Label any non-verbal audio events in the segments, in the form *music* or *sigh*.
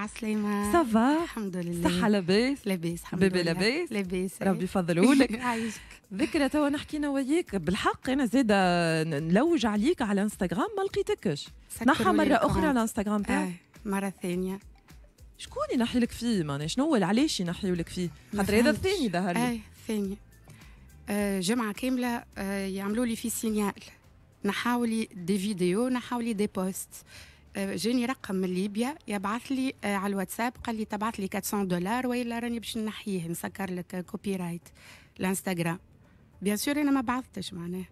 عسليمة سافا الحمد لله صحة لاباس لاباس الحمد بيبي لاباس لاباس ربي إيه. يفضلوا *laughs* لك ذكرى توا نحكينا وياك بالحق انا زاده نلوج عليك على انستغرام ما لقيتكش نحى مرة أخرى على انستغرام تاعك إيه، مرة ثانية شكون ينحي لك فيه معناها شنو هو علاش ينحيوا لك فيه خاطر هذا الثاني ظهر لي اي الثاني آه، جمعة كاملة آه، يعملوا لي في سينيال نحاولي دي فيديو نحاولي دي بوست آه، جاني رقم من ليبيا يبعث لي آه، على الواتساب قال لي تبعث لي 400 دولار والا راني باش نحيه نسكر لك كوبي رايت الانستغرام بيان سور انا ما بعثتش معناه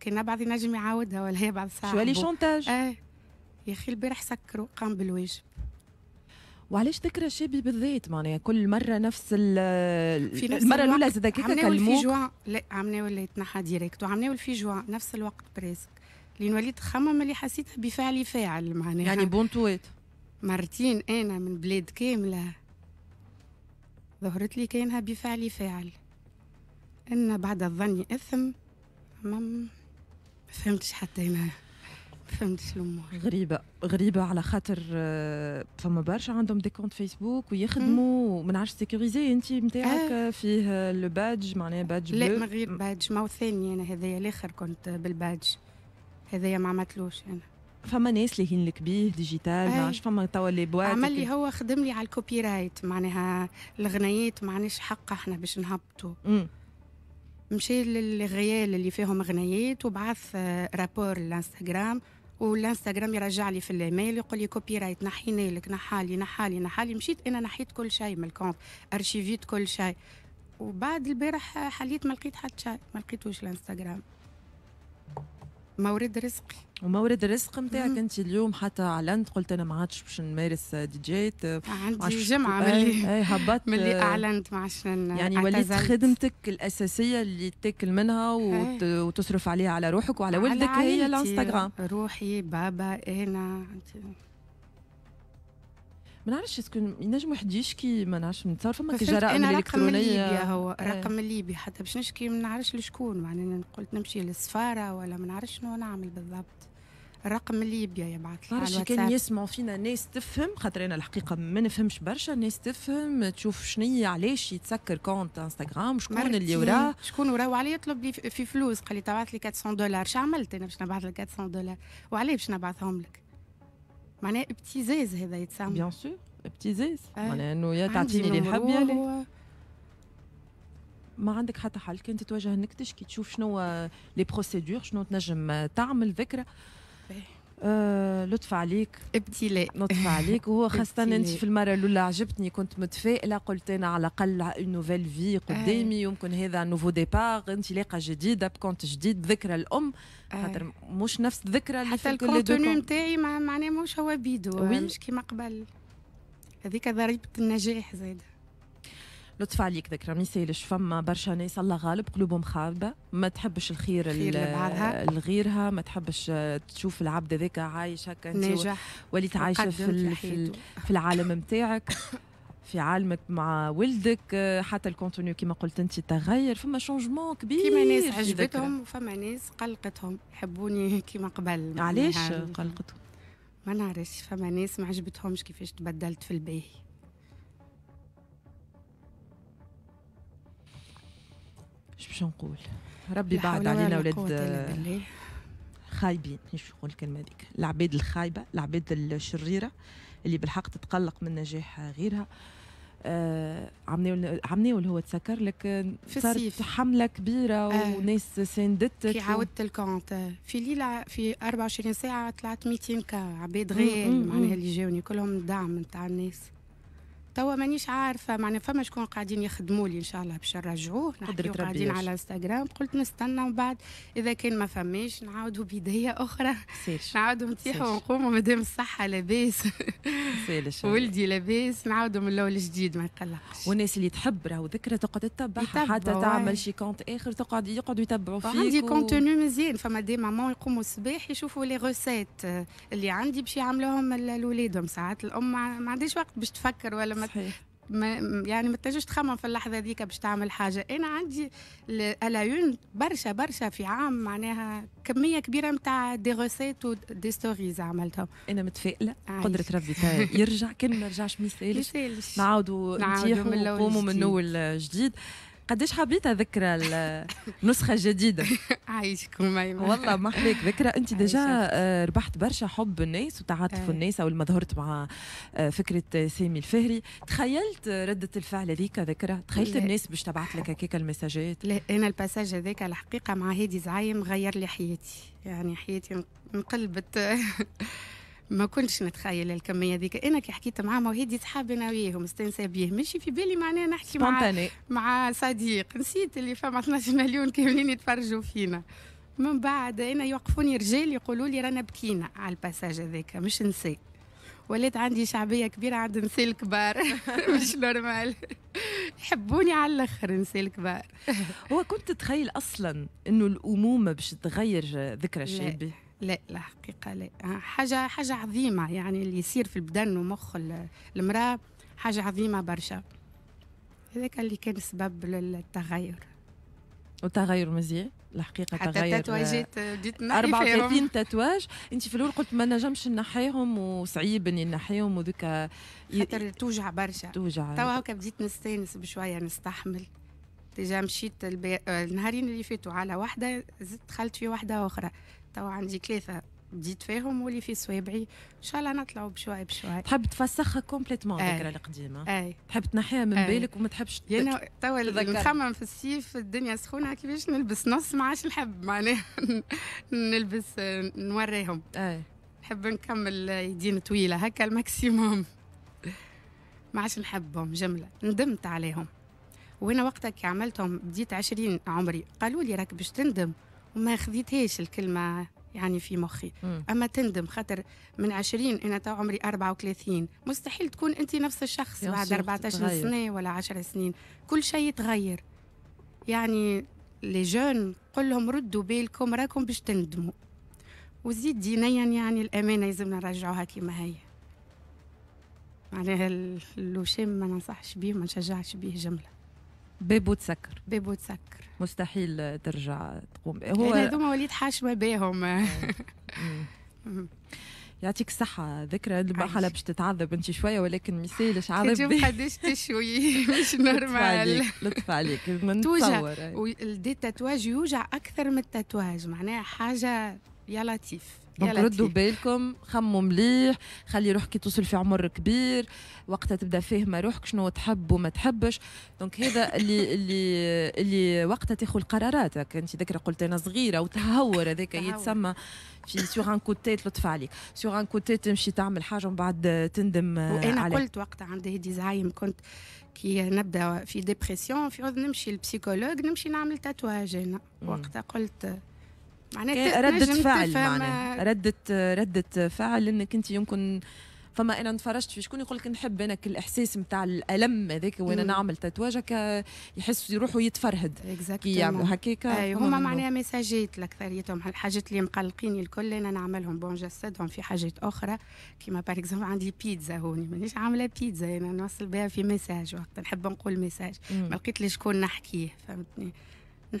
كي نبعث ينجم يعاودها ولا يبعث ساعه شوالي شونتاج اه يا اخي البارح سكروا قام بالواجب وعلاش ذكرى شابي بالذات معناها كل مره نفس, في نفس المره الاولى زاد هكاك كلموك في جوان لا عم ناول يتنحى ديريكت وعم ناول في جوان نفس الوقت بريسك لين وليت خمم اللي حسيتها بفعلي فاعل معناها يعني بونتوات مرتين انا من بلاد كامله ظهرت لي كانها بفعلي فاعل ان بعد الظن اثم ما فهمتش حتى انا فهمتش الامور غريبه غريبه على خاطر آه، فما برشا عندهم دي كونت فيسبوك ويخدموا ما نعرفش سيكوريزي انت نتاعك آه. فيه لو بادج معناها بادج لا من غير بادج ما ثاني انا هذايا الاخر كنت بالبادج هذايا ما عملتلوش انا فما ناس اللي يهينلك بيه ديجيتال ما إيه. عادش فما توا لي بوات عمل لي هو خدم لي على الكوبي رايت معناها الغنيات ما عندناش حق احنا باش نهبطوا مشي للغيال اللي فيهم غنيات وبعث رابور آه، للانستغرام والانستغرام يرجع لي في الايميل يقول لي كوبي رايت نحيني لك نحالي نحالي نحالي مشيت انا نحيت كل شيء من الكونت ارشيفيت كل شيء وبعد البارح حليت ما لقيت حتى شيء ما لقيتوش الانستغرام مورد رزقي ومورد الرزق نتاعك انت اليوم حتى اعلنت قلت انا ما عادش باش نمارس دي ديجيت آه، عندي جمعه ملي اي هبطت ملي اعلنت ما عادش يعني وليت خدمتك الاساسيه اللي تاكل منها آه. وتصرف عليها على روحك وعلى ولدك هي الانستغرام روحي بابا انا ما نعرفش اسكو ينجم واحد يشكي ما نعرفش من فما كي جرائم الالكترونيه رقم هو إيه. رقم ليبيا حتى باش نشكي ما نعرفش لشكون معناها قلت نمشي للسفاره ولا ما نعرفش شنو نعمل بالضبط الرقم ليبيا يبعث لي على كان يسمعوا فينا ناس تفهم خاطر انا الحقيقه ما نفهمش برشا ناس تفهم تشوف شنية علاش يتسكر كونت انستغرام شكون اللي وراه شكون وراه وعلي يطلب لي في فلوس قال لي تبعث لي 400 دولار شو عملت انا باش نبعث لك 400 دولار وعلي باش نبعثهم لك معناها ابتزاز هذا يتسمى بيان سور ابتزاز معناها انه يا تعطيني اللي نحب يا لا ما عندك حتى حل كنت تتوجه انك تشكي تشوف شنو لي آه، بروسيدور شنو تنجم آه، تعمل ذكرى آه، لطف عليك ابتلاء لطف عليك وهو *laughs* خاصة انت في المرة الأولى عجبتني كنت متفائلة قلت أنا على الأقل اون نوفيل في قدامي آه. يمكن هذا نوفو ديبار انطلاقة جديدة بكونت جديد ذكرى الأم آه. خاطر مش نفس الذكرى اللي حتى الكونتوني نتاعي معناه مش هو بيدو مش كيما قبل هذيك ضريبة النجاح زايده لطف عليك ذكرى ما يسالش فما برشا ناس الله غالب قلوبهم خاربه ما تحبش الخير لغيرها ما تحبش تشوف العبد هذاك عايش هكا ناجح وليت عايشه في, في, في العالم نتاعك في عالمك مع ولدك حتى الكونتوني كما قلت انت تغير فما شونجمون كبير كيما ناس عجبتهم وفما ناس قلقتهم يحبوني *laughs* كيما قبل علاش قلقتهم ما نعرفش فما ناس ما عجبتهمش كيفاش تبدلت في الباهي شو باش نقول ربي بعد علينا ولاد خايبين مش نقول الكلمه هذيك العباد الخايبه العباد الشريره اللي بالحق تتقلق من نجاح غيرها آه عمناول عمناول هو تسكر لك في صارت حمله كبيره آه. وناس ساندتك كي عاودت الكونت في ليله في 24 ساعه طلعت 200 كا عباد غير معناها اللي جاوني كلهم دعم نتاع الناس توا مانيش عارفه معنا فما شكون قاعدين يخدموا لي ان شاء الله باش نرجعوه قاعدين على انستغرام قلت نستنى من بعد اذا كان ما فماش نعاودوا بدايه اخرى نعاودوا نطيحوا ونقوموا مادام الصحه لاباس ولدي لاباس نعاودوا من الاول جديد ما يقلقش والناس اللي تحب راهو ذكرى تقعد تتبع حتى تعمل شي كونت اخر تقعد يقعدوا يتبعوا فيك عندي كونتوني مزيان فما دي مامون يقوموا الصباح يشوفوا لي غوسيت آه، اللي عندي باش يعملوهم لاولادهم ساعات الام ما عندهاش وقت باش تفكر ولا صحيح. ما يعني ما تنجمش تخمم في اللحظه هذيك باش تعمل حاجه انا عندي الايون برشا برشا في عام معناها كميه كبيره نتاع دي روسيت ودي ستوريز عملتهم انا متفائله قدره ربي *laughs* يرجع كان ما رجعش ما يسالش نعاودوا نعاودوا ونقوموا من الاول جديد قديش حبيت ذكرى النسخه *laughs* الجديده عايشكم ميمة والله ما بك ذكرى انت ديجا آه، ربحت برشا حب الناس وتعاطف آه. الناس او ما ظهرت مع آه، فكره سامي الفهري تخيلت رده الفعل هذيك ذكرى تخيلت الناس باش تبعث لك هكاك المساجات لا انا الباساج هذاك الحقيقه مع هادي زعيم غير لي حياتي يعني حياتي انقلبت *laughs* ما كنتش نتخيل الكميه ذيك انا كي حكيت معاه وهي دي انا وياهم استنسى بيه ماشي في بالي معناها نحكي مع مع صديق نسيت اللي فما 12 مليون كاملين يتفرجوا فينا من بعد انا يوقفوني رجال يقولوا لي رانا بكينا على الباساج هذاك مش نسي ولات عندي شعبيه كبيره عند نسي الكبار *laughs* مش نورمال يحبوني على الاخر نساء الكبار *laughs* هو كنت تتخيل اصلا انه الامومه باش تغير ذكرى الشيبه لا الحقيقه لا آه، حاجه حاجه عظيمه يعني اللي يصير في البدن ومخ المراه حاجه عظيمه برشا هذاك اللي كان سبب للتغير وتغير مزيان الحقيقه حتى تغير تتواجيت بديت 34 تتواج انت في الاول قلت ما نجمش نحيهم وصعيب اني نحيهم ي... خاطر توجع برشا توجع توا هكا بديت نستانس بشويه نستحمل ديجا مشيت البي... آه، النهارين اللي فاتوا على واحده زدت دخلت في واحده اخرى توا عندي ثلاثه بديت فيهم واللي في صوابعي ان شاء الله نطلعوا بشوي بشوي تحب تفسخها كومبليتمون آه. الذكرى القديمه اي آه. تحب تنحيها من أي. آه. بالك وما تحبش يعني توا نخمم في الصيف الدنيا سخونه كيفاش نلبس نص ما عادش نحب معناها *laughs* نلبس نوريهم اي نحب نكمل يدين طويله هكا الماكسيموم ما عادش نحبهم جمله ندمت عليهم وانا وقتها كي عملتهم بديت عشرين عمري قالوا لي راك باش تندم وما خذيتهاش الكلمة يعني في مخي مم. أما تندم خاطر من عشرين أنا تو عمري 34 مستحيل تكون أنت نفس الشخص بعد 14 عشر سنة ولا 10 سنين كل شيء يتغير يعني لي جون قول لهم ردوا بالكم راكم باش تندموا وزيد دينيا يعني الأمانة لازمنا نرجعوها كما هي معناها اللوشام ما ننصحش بيه ما نشجعش بيه جملة بيبو تسكر بيبو تسكر مستحيل ترجع تقوم يعني هو هذوما وليت حاشمه بهم آه. *laughs* يعطيك الصحة ذكرى المرحلة باش تتعذب أنت شوية ولكن ما يسالش عذب تشوف قداش تشوي مش نورمال لطف عليك لطف *laughs* عليك توجع الدي التاتواج يوجع أكثر من التاتواج معناها حاجة يا لطيف دونك ردوا بالكم خموا مليح خلي روحك توصل في عمر كبير وقتها تبدا فاهمه روحك شنو تحب وما تحبش دونك هذا *laughs* اللي اللي اللي وقتها تاخذ قراراتك انت ذكرى قلت انا صغيره وتهور هذاك يتسمى في سوغ ان كوتي تلطف عليك سوغ ان كوتي تمشي تعمل حاجه ومن بعد تندم وانا عليك. قلت وقتها عندي زعيم كنت كي نبدا في ديبرسيون في نمشي للبسيكولوج نمشي نعمل تاتواج انا وقتها قلت معناتها ردة فعل معناها ردة ردة فعل انك انت يمكن فما انا نتفرجت في شكون يقول لك نحب انا الاحساس نتاع الالم هذاك وانا نعمل تاتواجه يحس روحه يتفرهد كي يعملوا هكاك أي أيوه، هما معناها ميساجات لاكثريتهم الحاجات اللي مقلقيني الكل انا نعملهم بون جسدهم في حاجات اخرى كيما باغ اكزومبل عندي بيتزا هوني مانيش عامله بيتزا انا نوصل بها في مساج وقت نحب نقول مساج ما لقيت لي شكون نحكيه فهمتني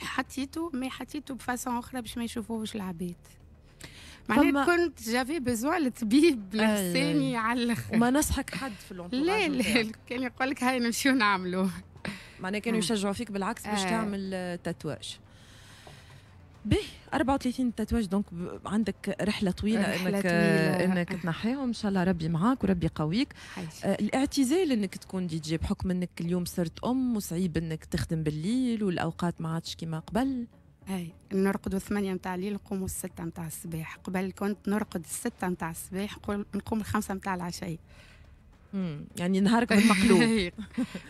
حطيته مي حطيته بفاسون اخرى باش ما يشوفوهش العباد معناها كنت جافي بزوا لطبيب لساني على الاخر وما نصحك حد في *laughs* الانتراج لا لا كان يقول لك هاي نمشيو نعملو معناها كانوا يشجعوا فيك بالعكس باش آه. تعمل تاتواج به 34 تتواجد دونك عندك رحله طويله رحلة انك طويلة. انك تنحيهم ان شاء الله ربي معاك وربي يقويك آه الاعتزال انك تكون دي جي بحكم انك اليوم صرت ام وصعيب انك تخدم بالليل والاوقات ما عادش كيما قبل اي نرقدوا 8 متاع الليل نقوموا الستة متاع الصباح قبل كنت نرقد الستة متاع الصباح نقوم الخمسة متاع العشية يعني نهارك بالمقلوب *laughs*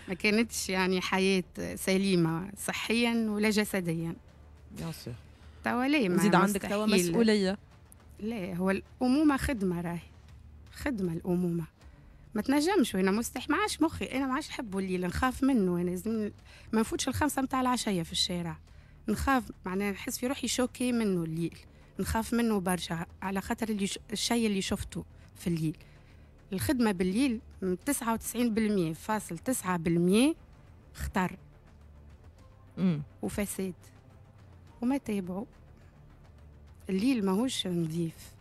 ما كانتش يعني حياة سليمة صحيا ولا جسديا بيان سور توا ليه ما زيد عندك توا مسؤوليه ليه هو الامومه خدمه راهي خدمه الامومه ما تنجمش وانا مستحيل ما عادش مخي انا ما عادش الليل نخاف منه انا لازم ما نفوتش الخمسه نتاع العشيه في الشارع نخاف معناها نحس في روحي شوكي منه الليل نخاف منه برشا على خاطر اللي ش... الشيء اللي شفته في الليل الخدمه بالليل 99% فاصل 9% خطر وفساد وما تابعوا الليل ماهوش نظيف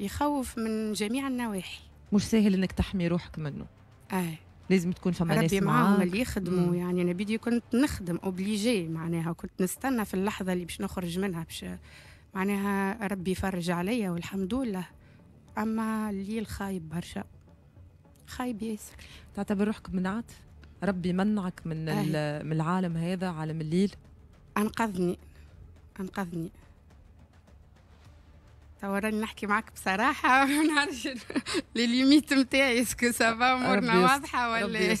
يخوف من جميع النواحي مش سهل انك تحمي روحك منه اه لازم تكون فما ناس معاهم اللي يخدموا مم. يعني انا بيدي كنت نخدم اوبليجي معناها كنت نستنى في اللحظه اللي باش نخرج منها باش معناها ربي يفرج عليا والحمد لله اما الليل خايب برشا خايب ياسر تعتبر روحك منعت ربي منعك من آه. من العالم هذا عالم الليل انقذني أنقذني توا راني نحكي معك بصراحة *laughs* ما نعرفش لليميت نتاعي اسكو سافا امورنا واضحة ولا إيه؟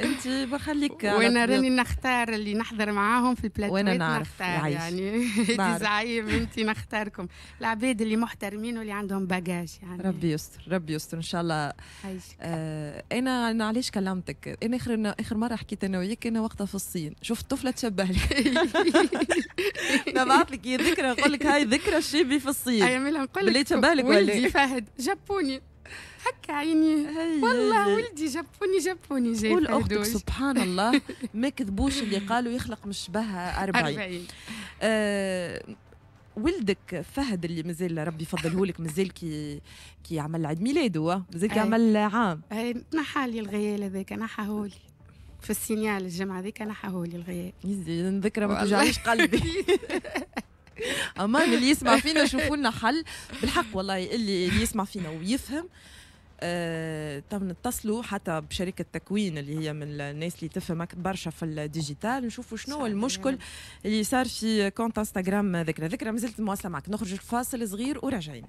انت بخليك *laughs* وانا راني نختار اللي نحضر معاهم في البلاتو وانا نعرف نختار العيش. يعني *laughs* زعيم انت نختاركم العباد اللي محترمين واللي عندهم باجاج يعني ربي يستر ربي يستر ان شاء الله آه، انا انا علاش كلمتك انا اخر اخر مرة حكيت انا وياك انا وقتها في الصين شفت طفلة تشبه لي نبعث لك ذكرى نقول لك هاي ذكرى الشيبي في الصين ولا نقول لك بليت بالك ولدي فهد إيه؟ *laughs* جابوني هكا عيني والله ولدي جابوني جابوني جاي قول اختك سبحان الله *laughs* ما كذبوش اللي قالوا يخلق مش بها 40 40 ولدك فهد اللي مازال ربي يفضله لك مازال كي كي عمل عيد ميلاده آه؟ مازال كي عمل عام اي نحى لي الغيال هذاك نحاه لي في السينيال الجمعه هذيك نحاه لي الغيال ذكرى ما توجعليش قلبي *laughs* اما اللي يسمع *laughs* فينا شوفوا لنا حل بالحق والله اللي, اللي يسمع فينا ويفهم أه تو نتصلوا حتى بشركه تكوين اللي هي من الناس اللي تفهم برشا في الديجيتال نشوفوا شنو المشكل اللي صار في كونت انستغرام ذكرى ذكرى مازلت مواصله معك نخرج الفاصل صغير وراجعين